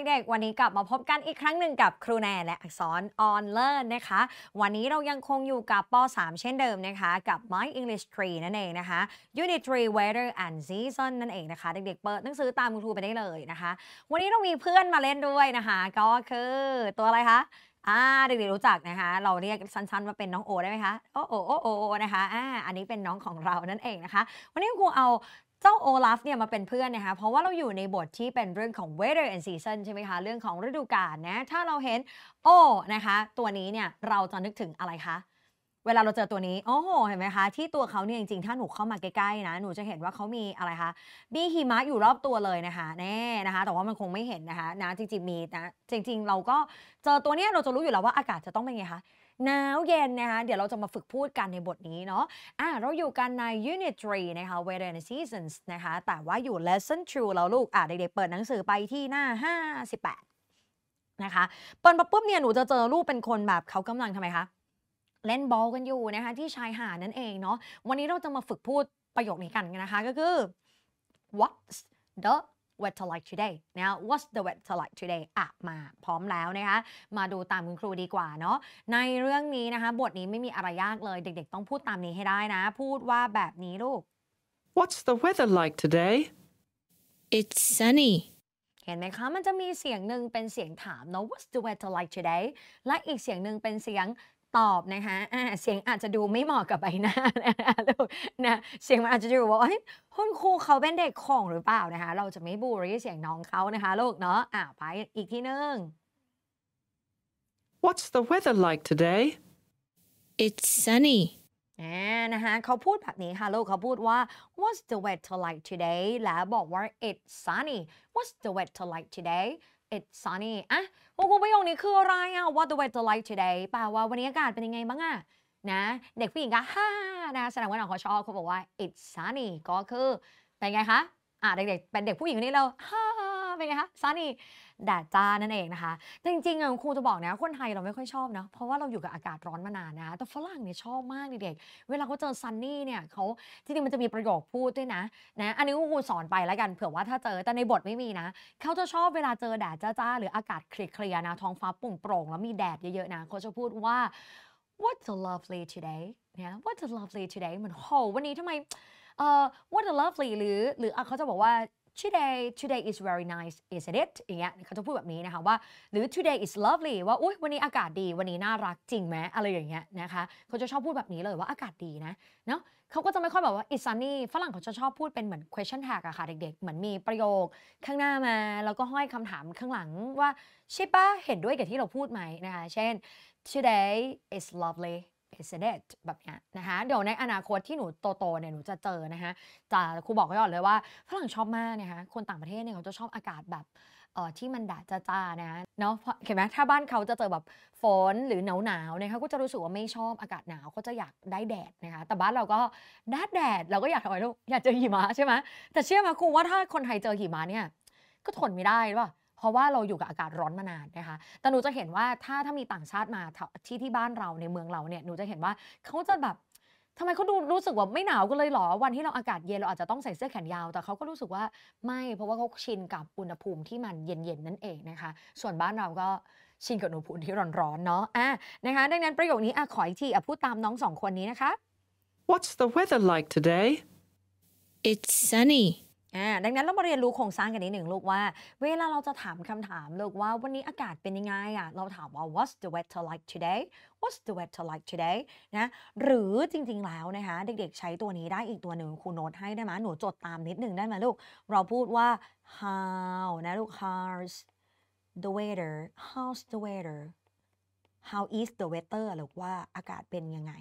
ะเด็กๆ วันนี้กลับมาพบกันอีกครั้งหนึ่งกับครูแนและอักษรออนเลิร์นนะคะ วันนี้เรายังคงอยู่กับป .3 เช่นเดิมนะคะ กับ My English Tree นั่นเองนะคะ Unit 3 Weather and Season นั่นเองนะคะ เด็กๆเปิดหนังสือตามครูไปได้เลยนะคะ วันนี้เรามีเพื่อนมาเล่นด้วยนะคะ ก็คือตัวอะไรคะ อ่าเด็กๆ รู้จักนะคะ เราเรียกสั้นๆว่าเป็นน้องโอได้ไหมคะโอโอโอโอนะคะอ่าอันนี้เป็นน้องของเรานั่นเองนะคะวันนี้ครูเอาเจ้าโอลาฟเนี่ยมาเป็นเพื่อนนะคะเพราะว่าเราอยู่ในบทที่เป็นเรื่องของ weather and season ใช่ไหมคะเรื่องของฤดูกาลนะถ้าเราเห็นโอนะคะ ตัวนี้เนี่ยเราจะนึกถึงอะไรคะเวลาเราเจอ ตัวนี้โอ้โหเห็นไหมคะที่ตัวเขาเนี่ยจริงๆถ้าหนูเข้ามาใกล้ๆนะหนูจะเห็นว่าเขามีอะไรคะมีหิมะอยู่รอบตัวเลยนะคะแน่นะคะแต่ว่ามันคงไม่เห็นนะคะนะจริงๆ มีนะจริง ๆเราก็เจอตัวเนี้ยเราจะรู้อยู่แล้วว่าอากาศจะต้องเป็นไงคะหนาวเย็นนะคะ เดี๋ยวเราจะมาฝึกพูดกันในบทนี้เนาะอ่ะเราอยู่กันใน Unit 3 นะคะ Weather and Seasons นะคะ แต่ว่าอยู่ Lesson 2แล้วลูกอ่ะเด็กๆ เปิดหนังสือไปที่หน้า 58 นะคะ เปิดมาปุ๊บเนี่ย หนูจะเจอรูปเป็นคนแบบเขากำลังทำไมคะ เล่นบอลกันอยู่นะคะ ที่ชายหาดนั่นเองเนาะวันนี้เราจะมาฝึกพูดประโยคนี้กันนะคะ ก็คือ what's the weather like today นะ what's the weather like today อ่ะ มาพร้อมแล้วนะคะ มาดูตามคุณครูดีกว่าเนาะในเรื่องนี้นะคะบทนี้ไม่มีอะไรยากเลยเด็กๆต้องพูดตามนี้ให้ได้นะ พูดว่าแบบนี้ลูก What's the weather like today It's sunny เห็นไหมคะ มันจะมีเสียงหนึ่งเป็นเสียงถามเนาะ What's the weather like today และอีกเสียงหนึ่งเป็นเสียงตอบนะคะะเสียงอาจจะดูไม่เหมาะกับใบหน้านะลูกนะเสียงมันอาจจะดูว่าคุณครูเขาเป็นเด็กของหรือเปล่านะคะ เราจะไม่บูรี่เสียงน้องเขานะคะลูกเนาะอ่ะไปอีกที่หนึ่ง What's the weather like today? It's sunny. นะคะ เขาพูดแบบนี้ค่ะลูกเขาพูดว่า What's the weather like today และบอกว่า It's sunny What's the weather like today it's sunny อ่ะพวกคุณประโยคนี้คืออะไรอ่ะ what the weather like today แปลว่าวันนี้อากาศเป็นยังไงบ้างอ่ะนะ เด็กผู้หญิงก็ฮ่า นะ แสดงว่าน้องเขาชอบ เขาบอกว่า it's sunny ก็คือ เป็นไงคะอ่ะเด็กๆ เป็นเด็กผู้หญิงคนนี้เรา ฮ่า เป็นไงคะ sunny ดดจ้านั่นเองนะคะแต่จริงๆอ่ะครูจะบอกนะคนไทยเราไม่ค่อยชอบนะ เพราะว่าเราอยู่กับอากาศร้อนมานานนะแต่ฝรั่งเนี่ยชอบมากเด็กๆเวลาเขาเจอซันนี่เนี่ยเขาจริงๆ มันจะมีประโยคพูดด้วยนะนะ อันนี้ครูสอนไปแล้วกันเผื่อว่าถ้าเจอแต่ในบทไม่มีนะ เขาจะชอบเวลาเจอแดดจ้าๆหรืออากาศเคลียร์ๆนะท้องฟ้าปุ่งโปร่งแล้วมีแดดเยอะๆนะเขาจะพูดว่า what's a lovely today นะ what's a lovely today เหมือนโหวันนี้ทำไมเอ่อ what a lovely หรือ หรือเขาจะบอกว่า today today is very nice isn't it อย่างเงี้ยเขาจะพูดแบบนี้นะคะว่าหรือ today is lovely ว่าอุ้ยวันนี้อากาศดี วันนี้น่ารักจริงไหมอะไรอย่างเงี้ยนะคะเขาจะชอบพูดแบบนี้เลยว่าอากาศดีนะเนาะเขาก็จะไม่ค่อยแบบว่า i s sunny ฝรั่งเขาจะชอบพูดเป็นเหมือน question tag อะค่ะเด็กๆ เหมือนมีประโยคข้างหน้ามาแล้วก็ห้อยคำถามข้างหลังว่า ใช่ปะเห็นด้วยกับที่เราพูดไหมนะคะเช่น today is lovely เอ e s i d แบบเนี้ยนะคะเดี๋ยวในอนาคตที่หนูโตๆเนี่ยหนูจะเจอนะคะจะครูบอกกว้ก่อนเลยว่าฝรั่งชอบมากนะคะคนต่างประเทศเนี่ยเขาจะชอบอากาศแบบเออที่มันดาจ้าๆนะเนาะเห็นไหมถ้าบ้านเขาจะเจอแบบฝนหรือหนาวๆนาวเนี่ยเขาก็จะรู้สึกว่าไม่ชอบอากาศหนาวเขาจะอยากได้แดดนะคะแต่บ้านเราก็ดดดแดด เราก็อยากอะไรลูกอยากเจอหิมะใช่ไหมแต่เชื่อไหมครูว่าถ้าคนไทยเจอหิมะเนี่ยก็ทนไม่ได้หรือเปล่าเพราะว่าเราอยู่กับอากาศร้อนมานานนะคะ แต่หนูจะเห็นว่าถ้าถ้ามีต่างชาติมาที่ที่บ้านเราในเมืองเราเนี่ย หนูจะเห็นว่าเขาจะแบบทำไมเขาดูรู้สึกว่าไม่หนาวกันเลยหรอ วันที่เราอากาศเย็นเราอาจจะต้องใส่เสื้อแขนยาว แต่เขาก็รู้สึกว่าไม่เพราะว่าเขาชินกับอุณหภูมิที่มันเย็นๆนั่นเองนะคะส่วนบ้านเราก็ชินกับอุณหภูมิที่ร้อนๆเนาะอ่ะนะคะดังนั้นประโยคนี้อ่ะขออีกทีอ่ะพูดตามน้องสองคนนี้นะคะ What's the weather like today? It's sunny. อ่าดังนั้นเรามาเรียนรู้โครงสร้างกันนิดหนึ่งลูกว่า เวลาเราจะถามคำถามลูกว่าวันนี้อากาศเป็นยังไงอ่ะเราถามว่า what's the weather like today what's the weather like today นะหรือจริงๆแล้วนะคะเด็กๆใช้ตัวนี้ได้อีกตัวหนึ่งครูโน้ตให้ได้ไหมหนูจดตามนิดหนึ่งได้ไหมลูก เราพูดว่า how นะลูก how's the weather how's the weather how is the weather หรือว่าอากาศเป็นยังไง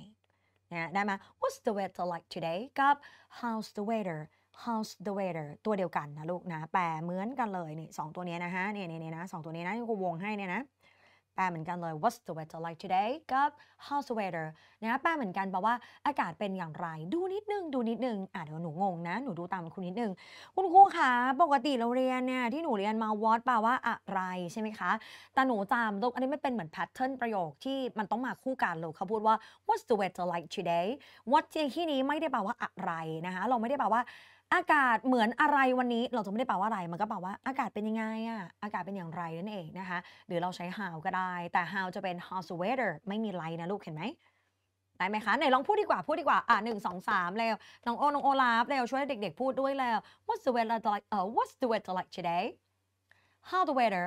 นะได้ไหม what's the weather like today กับ how's the weather house the waiter ตัวเดียวกันนะลูกนะ แปลเหมือนกันเลยนี่สองตัวนี้นะฮะเนี่ยเนี่นะสองตัวนี้นะที่กูวงให้เนี่ยนะ แปลเหมือนกันเลย What's the weather like today กับ How's the weather นะ แปลเหมือนกัน แปลว่าอากาศเป็นอย่างไร ดูนิดนึง ดูนิดนึง อ่ะเดี๋ยวหนูงงนะ หนูดูตามคุณนิดนึง คุณครูคะปกติเราเรียนเนี่ยที่หนูเรียนมา what แปลว่าอะไร ใช่ไหมคะ แต่หนูจำลูกอันนี้ไม่เป็นเหมือนแพทเทิร์นประโยคที่มันต้องมาคู่กันเลยเขาพูดว่า What's the weather like today What ที่นี้ไม่ได้แปลว่าอะไรนะคะเราไม่ได้แปลว่าอากาศเหมือนอะไรวันนี้เราจะไม่ได้แปลว่าอะไรมันก็แปลว่าอากาศเป็นยังไงอะอากาศเป็นอย่างไรนั่นเองนะคะหรือเราใช้ how ก็ได้แต่ how จะเป็น how's the weather ไม่มีไรนะลูกเห็นไหมได้ไหมคะไหนลองพูดดีกว่าพูดดีกว่าอ่ะหนึ่งสองสามแล้วน้องโอน้องโอลาฟแล้วช่วยเด็ก ๆ พูดด้วยแล้ว what's the weather like uh, what's the weather like today how the weather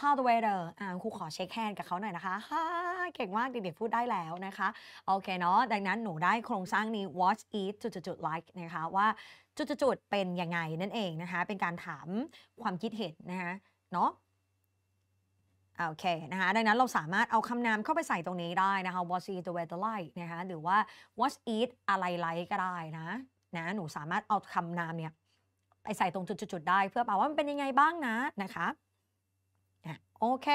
How the weather อ่าครูขอเช็คแฮนด์กับเขาหน่อยนะคะ ฮ่า เก่งมากเด็กๆพูดได้แล้วนะคะ โอเคเนาะ ดังนั้นหนูได้โครงสร้างนี้ watch eat จุดจุด like นะคะ ว่าจุดจุดเป็นยังไงนั่นเองนะคะ เป็นการถามความคิดเห็นนะคะเนาะโอเคนะคะดังนั้นเราสามารถเอาคำนามเข้าไปใส่ตรงนี้ได้นะคะ watch eat the weather like นะคะหรือว่า watch eat อะไร like ก็ได้นะ นะหนูสามารถเอาคำนามเนี่ยไปใส่ตรงจุดๆได้ เพื่อแปลว่ามันเป็นยังไงบ้างนะนะคะโอเค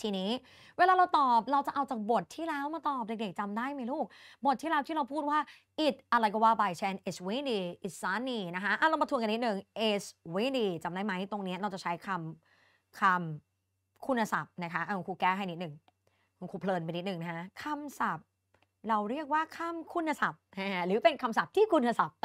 ทีนี้เวลาเราตอบเราจะเอาจากบทที่แล้วมาตอบเด็กๆจำได้ไหมลูก บทที่แล้วที่เราพูดว่า it อะไรก็ว่าไปเช่น it's windy it's sunny นะคะอ่ะเรามาทวนกันนิดหนึ่ง it's windy จำได้ไหมตรงนี้เราจะใช้คำคำคุณศัพท์นะคะเอาครูแก้ให้นิดหนึ่งครูเพลินไปนิดหนึ่งนะคะคำศัพท์เราเรียกว่าคำคุณศัพท์หรือเป็นคำศัพท์ที่คุณศัพท์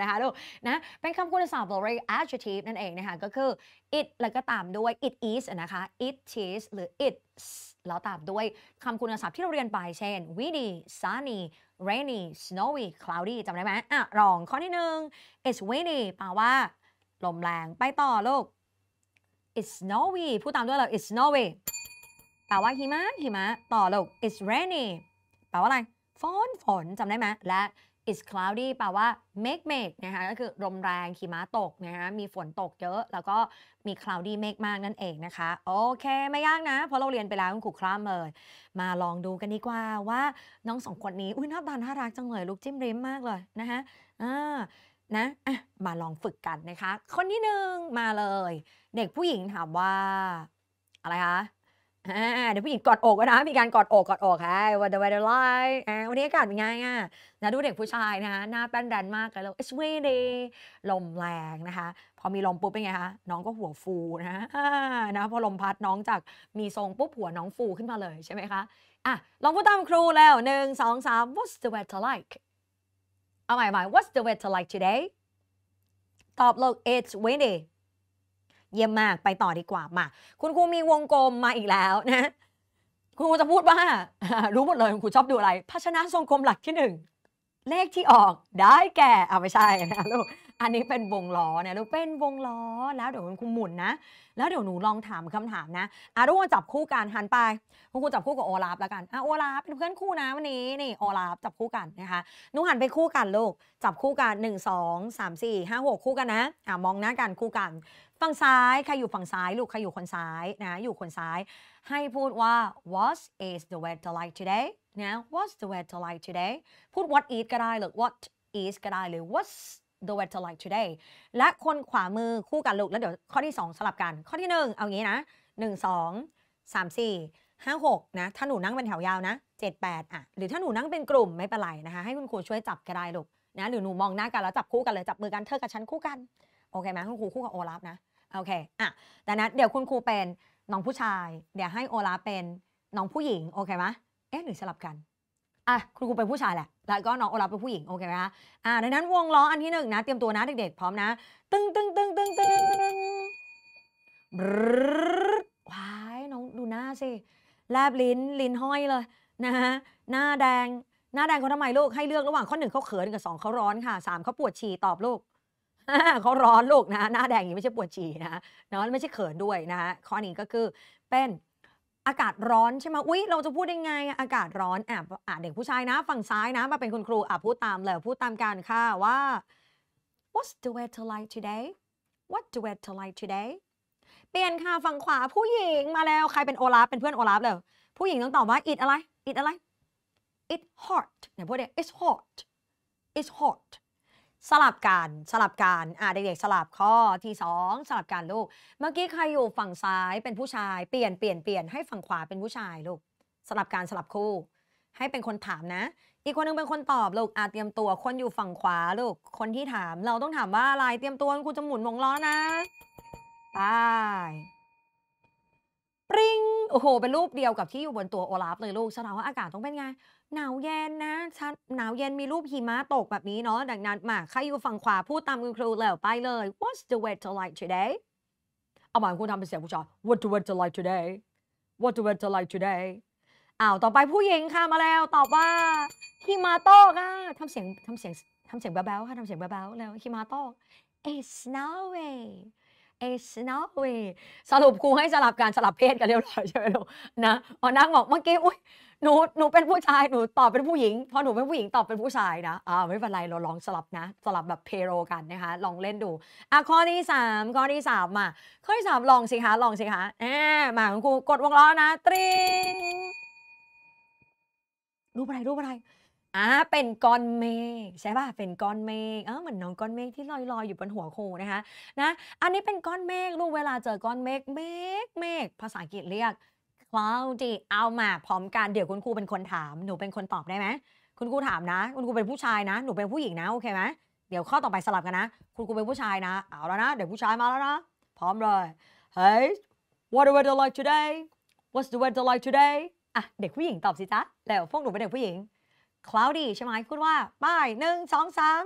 นะคะ ลูกนะ เป็นคำคุณศัพท์หรือ adjective นั่นเองนะคะก็คือ it แล้วก็ตามด้วย it is นะคะ it is หรือ it's แล้วตามด้วยคำคุณศัพท์ที่เราเรียนไปเช่น windy sunny rainy snowy cloudy จำได้ไหมอ่ะลองข้อที่หนึ่ง it's windy แปลว่า ลมแรงไปต่อลูก it's snowy พูดตามด้วยเรา it's snowy แปลว่าหิมะหิมะต่อลูก it's rainy แปลว่าอะไรฝนฝนจำได้ไหม และ it's cloudy แปลว่า make make นะคะก็คือลมแรงขี่ม้าตกนะคะมีฝนตกเยอะ แล้วก็มี cloudy make มากนั่นเองนะคะ โอเคไม่ยากนะ เพราะเราเรียนไปแล้วคุณครูคร่ำเลย มาลองดูกันดีกว่าว่าน้องสองคนนี้ อุ้ยน่าตาน่ารักจังเลย ลูกจิ้มริมมากเลยนะคะอ่านะะมาลองฝึกกันนะคะ คนที่หนึ่งมาเลย เด็กผู้หญิงถามว่าอะไรคะเดี๋ยวผู้หญิงกอดอกนะมีการกอดอกกอดอกค่ะวันเดอร์วันเดอร์ไลน์วันนี้อากาศเป็นไงอ่ะนะดูเด็กผู้ชายนะหน้าแป้นแดนมากเลยแล้วเอชวีดีลมแรงนะคะพอมีลมปุ๊บเป็นไงคะน้องก็หัวฟูนะนะพอลมพัดน้องจากมีทรงปุ๊บหัวน้องฟูขึ้นมาเลยใช่ไหมคะอ่ะลองพูดตามครูแล้วหนึ่งสองสาม what's the weather like เอาใหม่ใหม่ what's the weather like today ตอบเลย it's windy เยี่ยมมากไปต่อดีกว่ามาคุณครูมีวงกลมมาอีกแล้วนะคุณครูจะพูดว่ารู้หมดเลยคุณครูชอบดูอะไรภาชนะทรงกลมหลักที่หนึ่งเลขที่ออกได้แก่เอาไม่ใช่นะลูกอันนี้เป็นวงล้อเนี่ยลูกเป็นวงล้อแล้วเดี๋ยวคุณครูหมุนนะแล้วเดี๋ยวหนูลองถามคำถามนะอารุณจับคู่กันหันไป คุณครูจับคู่กับโอลาฟแล้วกันอ่ะโอลาฟเป็นเพื่อนคู่นะวันนี้นี่โอลาฟจับคู่กันนะคะหนูหันไปคู่กันลูกจับคู่กัน 1 2 3 4 5 6คู่กันนะอ่ะมองหน้ากันคู่กันฝั่งซ้าย ใครอยู่ฝั่งซ้ายลูกใครอยู่คนซ้ายนะอยู่คนซ้าย ให้พูดว่า what is the weather like today นะ what's the weather like today พูด what is ก็ได้หรือ what is ก็ได้หรือ what's the weather like today และคนขวามือคู่กันลูกแล้วเดี๋ยวข้อที่ 2 สลับกัน ข้อที่ 1 เอางี้นะ1 2 3 4 5 6 นะ ถ้าหนูนั่งเป็นแถวยาวนะ7 8 อ่ะ หรือถ้าหนูนั่งเป็นกลุ่มไม่เป็นไรนะคะ ให้คุณครูช่วยจับก็ได้ลูกนะหรือหนูมองหน้ากันแล้วจับคู่กันเลยจับมือกันเธอกับฉันคู่กันโอเคไหมคุณครูคู่กับโอลาฟนะโอเค อ่ะแต่นั้นเดี๋ยวคุณครูเป็นน้องผู้ชาย เดี๋ยวให้โอลาเป็นน้องผู้หญิง โอเคไหมเอ๊ะ หรือสลับกัน อ่ะครูเป็นผู้ชายแหละ แล้วก็น้องโอลาเป็นผู้หญิง โอเคไหมคะอ่ะดังนั้นวงล้ออันที่หนึ่งนะ เตรียมตัวนะเด็กๆ พร้อมนะ ตึ้งตึ้งตึ้งตึ้งตึ้งว้ายน้องดูหน้าสิ แลบลิ้น ลิ้นห้อยเลย นะฮะหน้าแดง หน้าแดงเขาทำไมลูก ให้เลือกระหว่างข้อหนึ่งเขาเขินกับสองเขาร้อนค่ะสามเขาปวดฉี่ตอบลูกเขาร้อนลูกนะหน้าแดงอย่างนี้ไม่ใช่ปวดฉี่นะเนาะไม่ใช่เขินด้วยนะคะข้อนี้ก็คือเป็นอากาศร้อนใช่ไหมอุ้ยเราจะพูดยังไงอากาศร้อนอ่ะอ่ะเด็กผู้ชายนะ ฝั่งซ้ายนะมาเป็นคุณครูอ่ะพูดตามเลยพูดตามกันค่ะว่า What's the weather like today What s the weather like today เปลี่ยนค่ะฝั่งขวาผู้หญิงมาแล้วใครเป็นโอลาฟเป็นเพื่อนโอลาฟเลยผู้หญิงต้องตอบว่า it อะไร it อะไร it hot เนี่ยพูดเด็ it's hot it's hot สลับการสลับการอ่าเด็กๆสลับข้อที่สองสลับการลูก เมื่อกี้ใครอยู่ฝั่งซ้ายเป็นผู้ชายเปลี่ยนเปลี่ยนเปลี่ยนให้ฝั่งขวาเป็นผู้ชายลูก สลับการสลับคู่ ให้เป็นคนถามนะ อีกคนนึงเป็นคนตอบลูกอาเตรียมตัวคนอยู่ฝั่งขวาลูก คนที่ถาม เราต้องถามว่าอะไรเตรียมตัวคุณจะหมุนวงล้อนะไปปริง โอ้โห เป็นรูปเดียวกับที่อยู่บนตัวโอลาฟเลยลูกแสดงว่าอากาศต้องเป็นไง หนาวเย็นนะหนาวเย็นมีรูปหิมะตกแบบนี้เนาะ ดังนั้น มา ใครอยู่ฝั่งขวาพูดตามคุณครูแล้วไปเลย What's the weather like today เอาหมายคุณทำเป็นเสียงผู้ชาย What's the weather like today What's the weather like today อ้าว ต่อไปผู้หญิงค่ะมาแล้วตอบว่าหิมะตกอ่ะทำเสียงทำเสียงทำเสียงแบ๊วๆค่ะทำเสียงแบ๊วๆแล้วหิมะตก It's snowing It's not way สรุปครูให้สลับการสลับเพศกันเรียบร้อยใช่ไหมลูกนะพอนั่งบอกเมื่อกี้อุ้ยหนูหนูเป็นผู้ชายหนูตอบเป็นผู้หญิง พอหนูเป็นผู้หญิงตอบเป็นผู้ชายนะอ่าไม่เป็นไรเราลองสลับนะ สลับแบบเพโรกันนะคะ ลองเล่นดูอ่ะข้อที่3ข้อที่3มาข้อที่3ลองสิคะลองสิคะแหมมาคครูกดวงล้อนะตริงรูปอะไรรูปอะไรอ่าเป็นก้อนเมฆใช่ป่ะเป็นก้อนเมฆเออเหมือนน้องก้อนเมฆที่ลอยๆออยู่บนหัวโคนะคะนะอันนี้เป็นก้อนเมฆลูกเวลาเจอก้อนเมฆเมฆเมฆภาษาอังกฤษเรียก cloudy เอามาพร้อมกันเดี๋ยวคุณครูเป็นคนถาม หนูเป็นคนตอบได้ไหมคุณครูถามนะ คุณครูเป็นผู้ชายนะหนูเป็นผู้หญิงนะโอเคไหมเดี๋ยวข้อต่อไปสลับกันนะ คุณครูเป็นผู้ชายนะ เอาแล้วนะเดี๋ยวผู้ชายมาแล้วนะพร้อมเลย Hey what the weather like today What's the weather like today อ่ะเด็กผู้หญิงตอบสิจ๊ะแล้วพวกหนูเป็นเด็กผู้หญิง cloudy ใช่ไหมพูดว่าป้ายหนึ่งสองสาม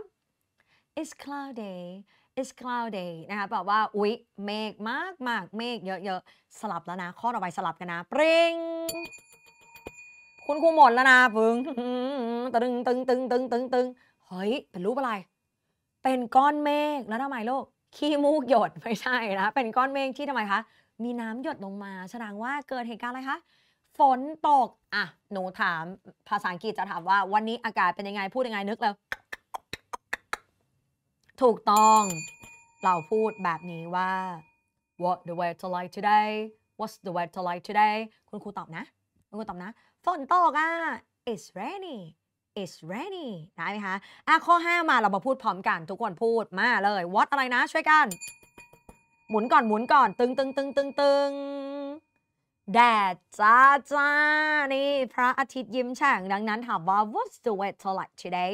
it's cloudy it's cloudy นะคะแปลว่าอุ๊ยเมฆมากมากเมฆเยอะๆ สลับแล้วนะ ข้อต่อไปสลับกันนะปริงคุณครูหมดแล้วนะปึง ตึงตึงตึงตึงตึงตึงเฮ้ยเป็นรูปอะไร เป็นก้อนเมฆแล้วทำไมลูกขี้มูกหยด ไม่ใช่นะ เป็นก้อนเมฆที่ทำไมคะ มีน้ำหยดลงมาแสดงว่าเกิดเหตุการณ์อะไรคะฝนตก อ่ะ หนูถามภาษาอังกฤษจะถามว่าวันนี้อากาศเป็นยังไง พูดยังไงนึกแล้วถูกต้อง เราพูดแบบนี้ว่า what the weather like today what's the weather like today คุณครูตอบนะ คุณครูตอบนะ ฝนตกอ่ะ it's rainy it's rainy ได้ไหมคะ อ่ะข้อ5 มาเรามาพูดพร้อมกัน ทุกคนพูดมาเลย what อะไรนะ ช่วยกัน หมุนก่อนหมุนก่อน ตึงตึงตึงตึงตึงแดด จ้า จ้า นี่ พระอาทิตย์ยิ้มแฉ่งดังนั้น ถามว่า what's the weather like today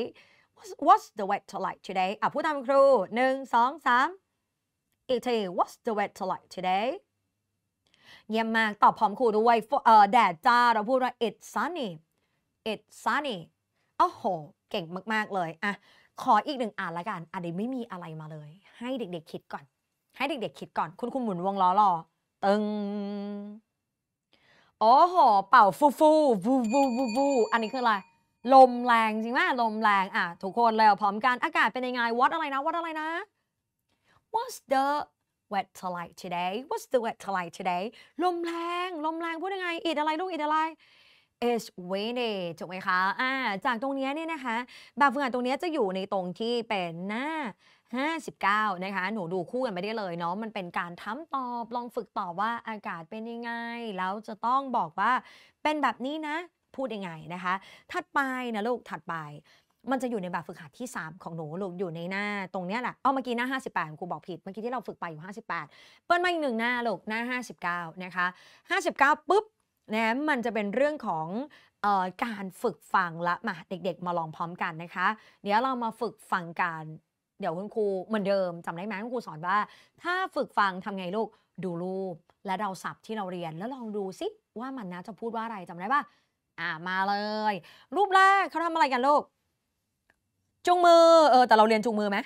what's, what's the weather like today อ่ะ พูดตามครูหนึ่งสองสามอีกที what's the weather like today เยี่ยมมาก ตอบพร้อมครูด้วยแดด จ้า เราพูดว่า it's sunny it's sunny โอ้โห เก่งมาก ๆ เลยอ่ะขออีกหนึ่งอ่านละกันอันนี้ไม่มีอะไรมาเลย ให้เด็กๆ คิดก่อน ให้เด็กๆคิดก่อน คุณคุณหมุนวงล้อรอตึงอ๋อหอเป่าฟูฟูฟูฟูฟูฟูอันนี้คืออะไร ลมแรง จริงไหม ลมแรง อ่ะ ทุกคนแล้วพร้อมกัน อากาศเป็นยังไงวัดอะไรนะวัดอะไรนะ What's the weather like today What's the weather like today ลมแรง ลมแรง พูดยังไงอีดอะไร ลูก อีดอะไร is w e d e ถูกไหมคะอ่าจากตรงนี้เนี่ยนะคะ แบบฝึกหัดตรงนี้จะอยู่ในตรงที่เป็นหน้า 59 นะคะ หนูดูคู่กันไม่ได้เลยเนาะ มันเป็นการทำตอบ ลองฝึกตอบว่าอากาศเป็นยังไง แล้วจะต้องบอกว่าเป็นแบบนี้นะ พูดยังไงนะคะ ถัดไปนะลูก ถัดไป มันจะอยู่ในแบบฝึกหัดที่ 3 ของหนูลูก อยู่ในหน้าตรงนี้แหละเอาเมื่อกี้หน้า 58ครูบอกผิดเมื่อกี้ที่เราฝึกไปอยู่ 58 เปิ้ลมาอีกหนึ่งหน้าลูก หน้า 59 นะคะ59ปุ๊บนะมันจะเป็นเรื่องของออการฝึกฟังละมาเด็กๆ มาลองพร้อมกันนะคะ เดี๋ยวเรามาฝึกฟังกัน เดี๋ยวคุณครูเหมือนเดิมจำได้ไหมคุณครูสอนว่า ถ้าฝึกฟังทำไงลูก ดูรูปและเราสับที่เราเรียนแล้วลองดูสิว่ามันนะจะพูดว่าอะไรจำได้ปะอ่ามาเลย รูปแรกเขาทำอะไรกันลูกจุงมือเออแต่เราเรียนจุงมือไหม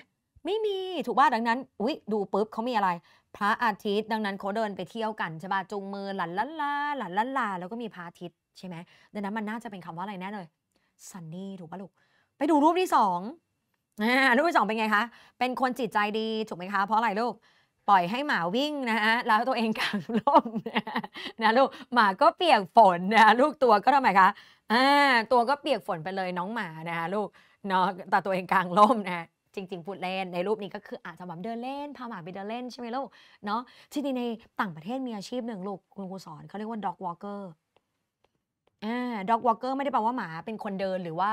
ไม่มีถูกป่ะดังนั้นอุ๊ยดูปุ๊บเขามีอะไรพระอาทิตย์ ดังนั้นเขาเดินไปเที่ยวกันใช่ป่ะ จุงมือหลันลันลาหลันลันลาแล้วก็มีพระอาทิตย์ใช่ไหมดังนั้นมันน่าจะเป็นคำว่าอะไรแน่เลยซันนี่ถูกป่ะลูก ไปดูรูปที่สองรูปที่สองเป็นไงคะ เป็นคนจิตใจดีถูกไหมคะเพราะอะไรลูก ปล่อยให้หมาวิ่งนะฮะแล้วตัวเองกางร่มนะ ลูกหมาก็เปียกฝนนะลูกตัวก็ทำไมคะอ่าตัวก็เปียกฝนไปเลยน้องหมานะฮะลูกเนาะแต่ตัวเองกางร่มนะจริงๆพูดเล่นในรูปนี้ก็คืออาจจะแบบเดินเล่น พาหมาไปเดินเล่นใช่ไหมลูกเนาะที่นี่ในต่างประเทศมีอาชีพหนึ่งลูกคุณครูสอนเขาเรียกว่าด็อกวอล์กเกอร์ด็อกวอล์กเกอร์ไม่ได้แปลว่าหมาเป็นคนเดินหรือว่า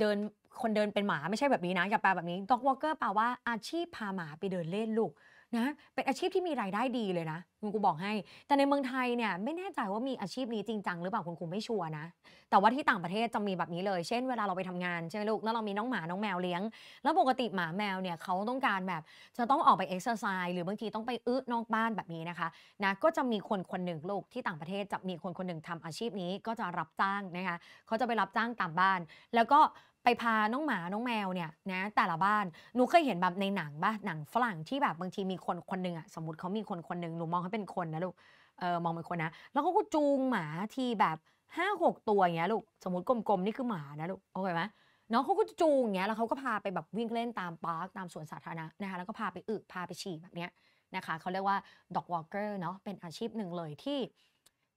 เดินคนเดินเป็นหมาไม่ใช่แบบนี้นะอย่าแปลแบบนี้ด็อกวอล์กเกอร์แปลว่าอาชีพพาหมาไปเดินเล่นลูกนะเป็น อาชีพที่มี ราย ได้ดีเลยนะคุณกูบอกให้ แต่ในเมืองไทยเนี่ยไม่แน่ใจว่ามีอาชีพนี้จริงจังหรือเปล่าคุณกูไม่ชัวร์นะแต่ว่าที่ต่างประเทศจะมีแบบนี้เลยเช่นเวลาเราไปทำงานใช่ไหมลูกแล้วเรามีน้องหมาน้องแมวเลี้ยง แล้วปกติหมาแมวเนี่ยเขาต้องการแบบจะต้องออกไปเอ็กซ์เซอร์ไซส์หรือบางทีต้องไปอื้อนอกบ้านแบบนี้นะคะนะก็จะมีคนคนหนึ่งลูก ที่ต่างประเทศจะมีคนคนหนึ่งทำอาชีพนี้ก็จะรับจ้างนะคะเขาจะไปรับจ้างตามบ้าน แล้วก็ไปพาน้องหมาน้องแมวเนี่ยนะแต่ละบ้านหนูเคยเห็นแบบในหนังบ้าหนังฝรั่งที่แบบบางทีมีคนคนหนึ่งอะสมมติเขามีคนคนหนึ่งหนูมองเขาเป็นคนนะลูกเออมองเป็นคนนะแล้วเขาก็จูงหมาทีแบบห้าหกตัวอย่างเงี้ยลูกสมมติกลมๆนี่คือหมานะลูกโอเคไหมน้องเขาก็จูงอย่างเงี้ยแล้วเขาก็พาไปแบบวิ่งเล่นตามปาร์คตามสวนสาธารณะนะคะแล้วก็พาไปอึพาไปฉี่แบบเนี้ยนะคะเขาเรียกว่าด็อกวอล์กเกอร์เนาะเป็นอาชีพหนึ่งเลยที่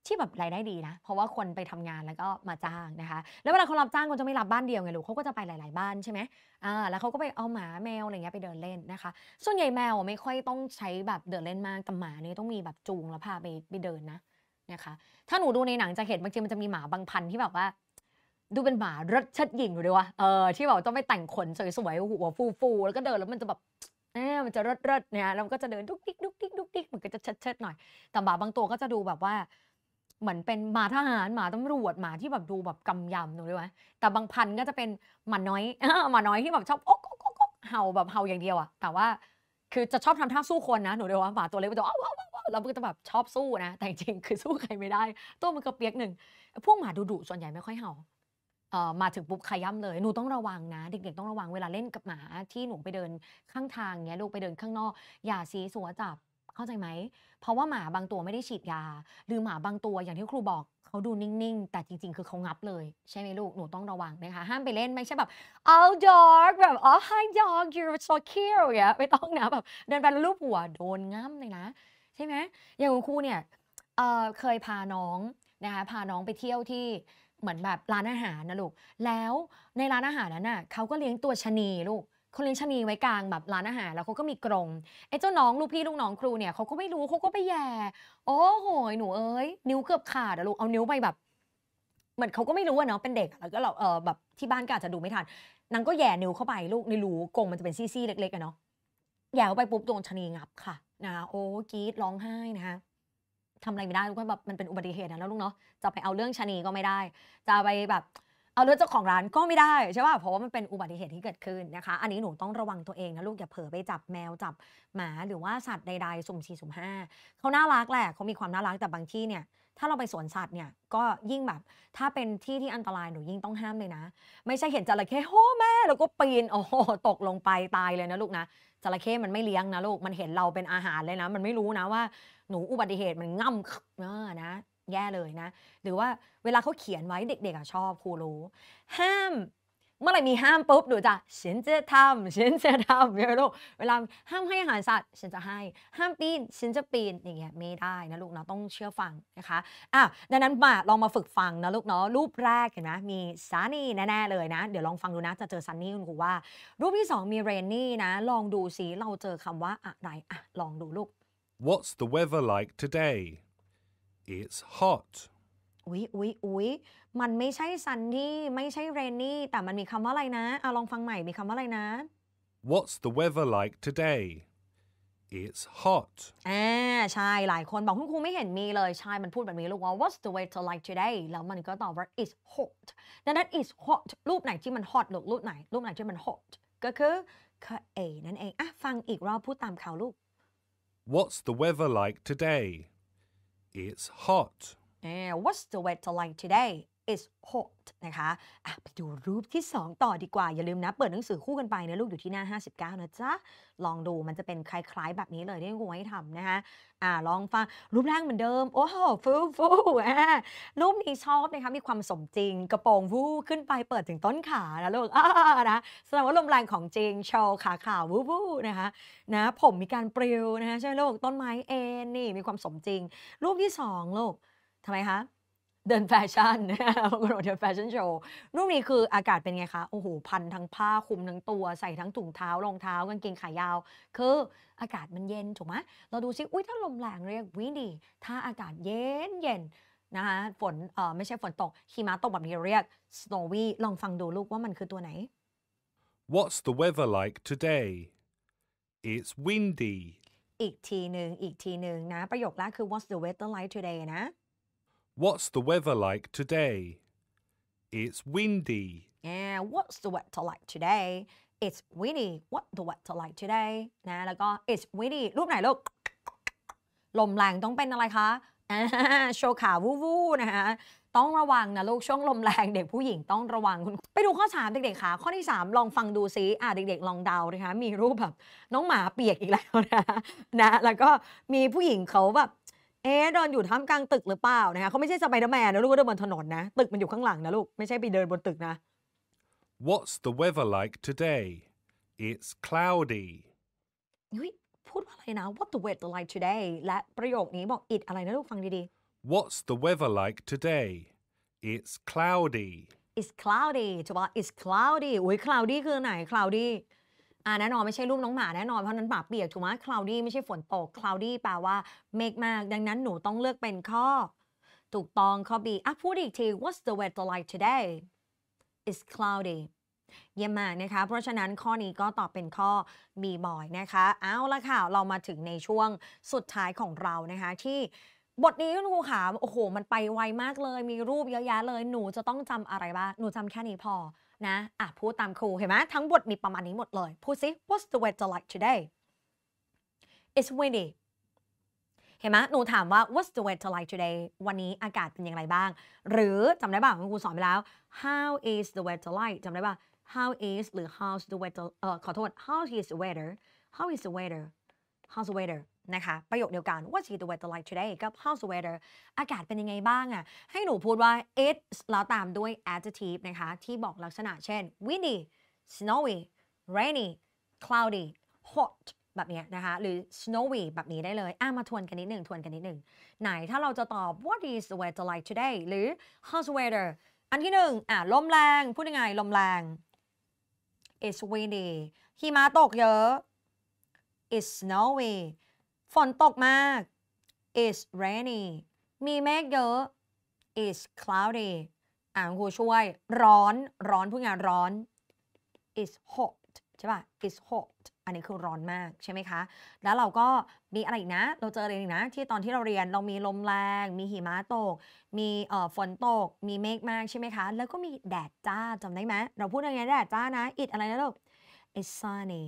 ที่แบบรายได้ดีนะ เพราะว่าคนไปทำงานแล้วก็มาจ้างนะคะแล้วเวลาเขารับจ้างคนจะไม่รับบ้านเดียวไงลูกเขาก็จะไปหลาย ๆ บ้านใช่ไหมอ่าแล้วเขาก็ไปเอาหมาแมวอะไรเงี้ยไปเดินเล่นนะคะ ส่วนใหญ่แมวไม่ค่อยต้องใช้แบบเดินเล่นมากแต่หมาเนี่ยต้องมีแบบจูงแล้วพาไปไปเดินนะนะคะถ้าหนูดูในหนังจะเห็นบางทีมันจะมีหมาบางพันที่แบบว่า ดูเป็นหมารถชัดหญิงอยู่ดีวะเออที่แบบต้องไปแต่งขนสวยๆหัวฟูๆแล้วก็เดินแล้วมันจะแบบมันจะริดๆเนี่ยแล้วก็จะเดินดุกดิกดุกดิกดุกดิกมันก็จะเชิดๆหน่อย แต่หมาบางตัวก็จะดูแบบว่าเหมือนเป็นหมาทหาร หมาตำรวจหมาที่แบบดูแบบกำยำหนูลยวะแต่บางพันก็จะเป็นหมาน้อยหมาน้อยที่แบบชอบอกอกอกเห่าแบบเห่าอย่างเดียวอะแต่ว่าคือจะชอบทำท่าสู้คนนะหนูเลยว่าหมาตัวเล็กตัจะอ้าวแล้วมันก็จะแบบชอบสู้นะแต่จริงคือสู้ใครไม่ได้ตัวมันก็เปียกหนึ่งพวกหมาดุดุส่วนใหญ่ไม่ค่อยเห่าเอ่อมาถึงปุ๊บขย่ำเลยหนูต้องระวังนะ เด็กๆต้องระวังเวลาเล่นกับหมาที่หนูไปเดินข้างทางเงี้ยลูกไปเดินข้างนอก อย่าซีสัวจับเข้าใจไหม เพราะว่าหมาบางตัวไม่ได้ฉีดยา หรือหมาบางตัวอย่างที่ครูบอกเขาดูนิ่งๆ แต่จริงๆ คือเขางับเลย ใช่ไหมลูก หนูต้องระวังนะคะ ห้ามไปเล่นไม่ใช่แบบ all dog แบบ oh hi dog you're so cute อย่างเงี้ยไม่ต้องนะ แบบเดินไปลูบหัวโดนงับเลยนะ ใช่ไหม อย่างคุณครูเนี่ยเเคยพาน้องนะคะพาน้องไปเที่ยวที่เหมือนแบบร้านอาหารนะลูก แล้วในร้านอาหารนั้นน่ะเขาก็เลี้ยงตัวชนีลูกเขาเลี้ยงชะนีไว้กลางแบบร้านอาหารแล้วเขาก็มีกรงไอ้เจ้าน้องลูกพี่ลูกน้องครูเนี่ยเขาก็ไม่รู้เขาก็ไปแย่ โอ้โหหนูเอ้ยนิ้วเกือบขาดอะลูกเอานิ้วไปแบบ เหมือนเขาก็ไม่รู้อะเนาะเป็นเด็กแล้วก็เราเออแบบที่บ้านก็อาจจะดูไม่ทันนางก็แย่นิ้วเข้าไปลูกในรูกรงมันจะเป็นซี่ๆเล็กๆอะเนาะแย่เข้าไปปุ๊บโดนชะนีงับค่ะนะโอ้กรีดร้องไห้นะคะทำอะไรไม่ได้ลูกก็แบบมันเป็นอุบัติเหตุนะแล้วลูกเนาะจะไปเอาเรื่องชะนีก็ไม่ได้ จะไปแบบเอาเรื่องเจ้าของร้านก็ไม่ได้ใช่ป่ะเพราะว่ามันเป็นอุบัติเหตุที่เกิดขึ้นนะคะอันนี้หนูต้องระวังตัวเองนะลูกอย่าเผลอไปจับแมวจับหมาหรือว่าสัตว์ใด ๆ สุ่มสี่สุ่มห้าเขาน่ารักแหละเขามีความน่ารักแต่บางที่เนี่ย ถ้าเราไปสวนสัตว์เนี่ยก็ยิ่งแบบถ้าเป็นที่ที่อันตรายหนูยิ่งต้องห้ามเลยนะ ไม่ใช่เห็นจระเข้โอ้แม่ แล้วก็ปีนโอ้โหตกลงไปตายเลยนะลูกนะจระเข้มันไม่เลี้ยงนะลูกมันเห็นเราเป็นอาหารเลยนะ มันไม่รู้นะ ว่าหนูอุบัติเหตุมันง่ำเนอะนะแย่เลยนะหรือว่าเวลาเขาเขียนไว้เด็กๆชอบครูรู้ ห้ามเมื่อไหร่มีห้ามปุ๊บหนูจะฉันจะทำฉันจะทำเนี่ยลูกเวลาห้ามให้อาหารสัตว์ ฉันจะให้ห้ามปีนฉันจะปีนอย่างเงี้ยไม่ได้นะลูกเนาะต้องเชื่อฟังนะคะอ่ะดังนั้นมาลองมาฝึกฟังนะลูกเนาะรูปแรกเห็นไหมมีซันนี่แน่ๆเลยนะ เดี๋ยวลองฟังดูนะจะเจอซันนี่คุณครูว่า รูปที่สองมีเรนนี่นะลองดูสิเราเจอคำว่าอะไรอ่ะลองดูลูก What's the weather like today it's hot อุ๊ยอุ๊ยอุ๊ยมันไม่ใช่ sunny ไม่ใช่ rainy แต่มันมีคำว่าอะไรนะเอาลองฟังใหม่มีคำว่าอะไรนะ What's the weather like today It's hot อ่าใช่หลายคนบอกคุณครูไม่เห็นมีเลยใช่มันพูดแบบนี้ลูกว่า What's the weather like today แล้วมันก็ตอบว่า It's hot ดังนั้น It's hot รูปไหนที่มัน hot ลูกรูปไหน รูปไหนที่มัน hot ก็คือคอ a นั่นเองอ่ะฟังอีกรอบพูดตามเขาลูก What's the weather like today It's hot. And what's the weather like today? is hot นะคะะไปดูรูปที่ 2 ต่อดีกว่า อย่าลืมนะ เปิดหนังสือคู่กันไปนะลูกอยู่ที่หน้า 59 นะจ๊ะ ลองดูมันจะเป็นคล้าย ๆ แบบนี้เลย ที่ครูให้ทำนะคะอ่ลองฟังรูปร่างเหมือนเดิม โอ้โห ฟูฟูอ่รูปนี้ชอบนะคะ มีความสมจริงกระโปรงฟูขึ้นไปเปิดถึงต้นขา นะลูกอ่นะ แสดงว่าลมแรงของจริงโชว์ขาขาวฟูฟูนะคะ นะ ผมมีการปลิวนะคะ ใช่ลูก ต้นไม้เอ็นนี่มีความสมจริง รูปที่2ลูกทำไมคะเดินแฟชั่นมากระโอดเดินแฟชั่นโชว์รูปนี้คืออากาศเป็นไงคะโอ้โหพันทั้งผ้าคลุมทั้งตัวใส่ทั้งถุงเท้ารองเท้ากางเกงขายาวคืออากาศมันเย็นถูกไหมเราดูซิอุ้ยถ้าลมแรงเรียกวินดีถ้าอากาศเย็นเย็นนะคะฝนเออไม่ใช่ฝนตกหิมะตกแบบนี้เรียก snowy ลองฟังดูลูกว่ามันคือตัวไหน What's the weather like today It's windy อีกทีหนึ่งอีกทีหนึ่งนะประโยคแรกคือ What's the weather like today นะ What's the weather like today? It's windy. Yeah, what's the weather like today? It's windy. What the weather like today? นะแล้วก็ It's windy รูปไหนลูกลมแรงต้องเป็นอะไรคะ โชว์ขาวูวูนะฮะต้องระวังนะลูก ช่วงลมแรงเด็กผู้หญิงต้องระวังคุณไปดูข้อ3เด็กๆค่ะ ข้อที่ 3 ลองฟังดูซิอ่ะเด็กๆลองเดานะคะ มีรูปแบบน้องหมาเปียกอีกแล้วนะนะแล้วก็มีผู้หญิงเขาแบบเอ๊เดินอยู่ท่ามกลางตึกหรือเปล่านะคะเขาไม่ใช่สไปเดอร์แมนนะลูกเดินบนถนนนะ ตึกมันอยู่ข้างหลังนะลูกไม่ใช่ไปเดินบนตึกนะ What's the weather like today It's cloudy ้ยพูดว่าอะไรนะ What s the weather like today และประโยคนี้บอก it อะไรนะลูกฟังดีๆ What's the weather like today It's cloudy It's cloudy ถูกป่ะ It's cloudy อุ้ย cloudy คือไหน cloudy อ่าแน่นอนไม่ใช่รูปน้องหมาแน่นอนเพราะนั้นหมาเปียกถูกไหมคลาวดี้ไม่ใช่ฝนตกคลาวดี้แปลว่าเมฆมาก ดังนั้นหนูต้องเลือกเป็นข้อ ถูกต้องข้อ B อ่ะพูดอีกที What's the weather like today It's cloudy เยี่ยมมากนะคะเพราะฉะนั้นข้อนี้ก็ตอบเป็นข้อ B บ่อยนะคะ เอาละค่ะ เรามาถึงในช่วงสุดท้ายของเรานะคะ ที่บทนี้คุณครูขาโอ้โห มันไปไวมากเลยมีรูปเยอะแยะเลยหนูจะต้องจำอะไรบ้างหนูจำแค่นี้พอนะ อ่ะ พูดตามครู เห็นไหมทั้งบทมีประมาณนี้หมดเลย พูดสิ What's the weather like today It's windy เห็นไหมหนูถามว่า What's the weather like today วันนี้อากาศเป็นอย่างไรบ้าง หรือจำได้ป่ะครูสอนไปแล้ว How is the weather like จำได้ป่ะ How is หรือ How's the weather เอ่อขอโทษ How is the weather How is the weather How's the weather นะคะ ประโยคเดียวกัน What's the weather like today กับ How's the weather อากาศเป็นยังไงบ้างอะ่ะให้หนูพูดว่า it's แล้วตามด้วย adjective นะคะที่บอกลักษณะเช่น windy snowy rainy cloudy hot แบบนี้นะคะ หรือ snowy แบบนี้ได้เลยอ่ะมาทวนกันนิดหนึ่งทวนกันนิดหนึ่ง ไหนถ้าเราจะตอบ What is the weather like today หรือ How's the weather อันที่หนึ่งอ่ะลมแรง พูดยังไงลมแรง it's windy หิมะตกเยอะ it's snowy ฝนตกมาก it's rainy มีเมฆเยอะ it's cloudy อ่านครูช่วย ร้อน ร้อนพูดงานร้อน it's hot ใช่ป่ะ it's hot อันนี้คือร้อนมาก ใช่ไหมคะ แล้วเราก็มีอะไรนะ เราเจออะไรอีกนะ ที่ตอนที่เราเรียน เรามีลมแรง มีหิมะตก มีเออ่ฝนตก มีเมฆมากใช่ไหมคะ แล้วก็มีแดดจ้า จำได้ไหม เราพูดยังไงแดดจ้านะ it อะไรนะ ลูก it's sunny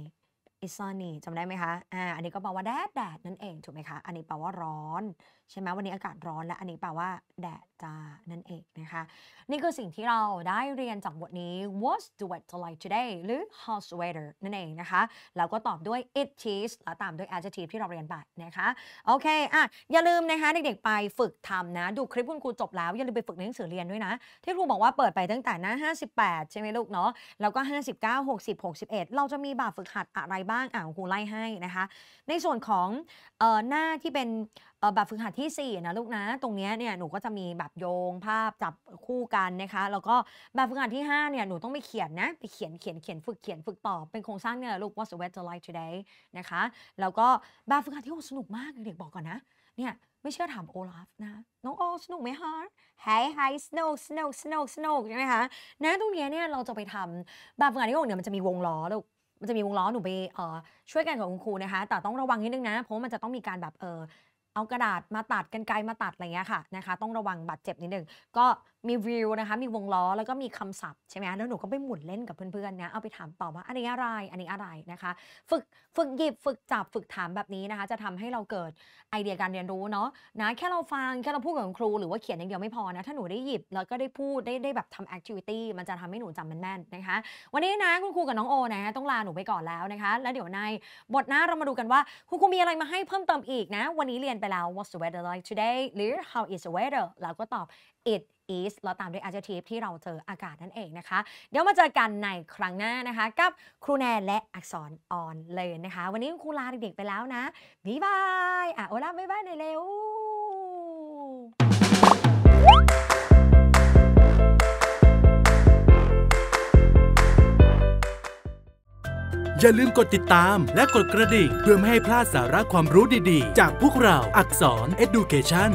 i s sunny จำได้ไหมคะ อ่าอันนี้ก็แปลว่าแดดแดดนั่นเองถูกไหมคะ อันนี้แปลว่าร้อน ใช่ไหมวันนี้อากาศร้อนและอันนี้แปลว่าแดดจ้า นั่นเองนะคะนี่คือสิ่งที่เราได้เรียนจากบทนี้ was h t the weather like today หรือ how's the weather นั่นเองนะคะแล้วก็ตอบด้วย it is แล้วตามด้วย adjective ที่เราเรียนไปนะคะโอเคอ่ะอย่าลืมนะคะเด็กๆไปฝึกทำนะ ดูคลิปคุณครูจบแล้ว อย่าลืมไปฝึกในหนังสือเรียนด้วยนะ ที่ครูบอกว่าเปิดไปตั้งแต่หน้า58 ใช่ไหมลูกเนาะแล้วก็ 59 60 61 เราจะมีแบบฝึกหัดอะไรบ้างอ่าครูไล่ให้นะคะ ในส่วนของออหน้าที่เป็นแบบฝึกหัดที่4นะลูกนะ ตรงนี้เนี่ยหนูก็จะมีแบบโยงภาพจับคู่กันนะคะแล้วก็แบบฝึกหัดที่5เนี่ยหนูต้องไปเขียนนะ ไปเขียนเขียนเขียนฝึกเขียนฝึกตอบ เป็นโครงสร้างเนี่ยลูก what's the weather like today นะคะ แล้วก็แบบฝึกหัดที่6สนุกมาก เด็กบอกก่อนนะเนี่ยไม่เชื่อถามโอลาฟนะน้องโอสนุกไหมฮะไฮไฮสโนวกสโนวกสโนวกสโนกใช่ไหมคะนะตรงนี้เนี่ยเราจะไปทำแบบฝึกหัดที่6เนี่ยมันจะมีวงล้อลูกมันจะมีวงล้อหนูไปเออช่วยกันกับคุณครูนะคะ แต่ต้องระวังนิดนึงนะ เพราะมันจะต้องมีการแบบเออเอากระดาษมาตัดกันไกลมาตัดอะไรเงี้ยค่ะนะคะต้องระวังบาดเจ็บนิดนึงก็มีวิวนะคะ มีวงล้อแล้วก็มีคำศัพท์ใช่ไหมแล้วหนูก็ไปหมุนเล่นกับเพื่อนๆนะเอาไปถามตอบว่าอันนี้อะไร อันนี้อะไรนะคะ ฝึกฝึกหยิบฝึกจับฝึกถามแบบนี้นะคะ จะทำให้เราเกิด ไอเดียการเรียนรู้เนาะ นะ แค่เราฟัง แค่เราพูดกับครูหรือว่าเขียนอย่างเดียวไม่พอนะ ถ้าหนูได้หยิบแล้วก็ได้พูดได้ได้แบบทำแอคทิวิตี้ มันจะทำให้หนูจำม่นแม่นนะคะ วันนี้นะ คุณครูกับน้องโอนะต้องลาหนูไปก่อนแล้วนะคะ แล้วเดี๋ยวในบทหน้าเรามาดูกันว่าคุณครูมีอะไรมาให้เพิ่มเติมอีกนะ วันนี้เรียนไปแล้ว what's the weather like today หรือ how is the weather แล้วก็ตอบ it is แล้วตามด้วย adjective ที่เราเจออากาศนั่นเองนะคะ เดี๋ยวมาเจอกันในครั้งหน้านะคะกับ ครูแนนและอักษรออนเลยนะคะ วันนี้ครูลาเด็กๆไปแล้วนะ บ๊ายบาย อ่ะโอลาบ๊ายบายในเร็ว อย่าลืมกดติดตามและกดกระดิ่ง เพื่อไม่ให้พลาดสาระความรู้ดีๆ จากพวกเราอักษร Education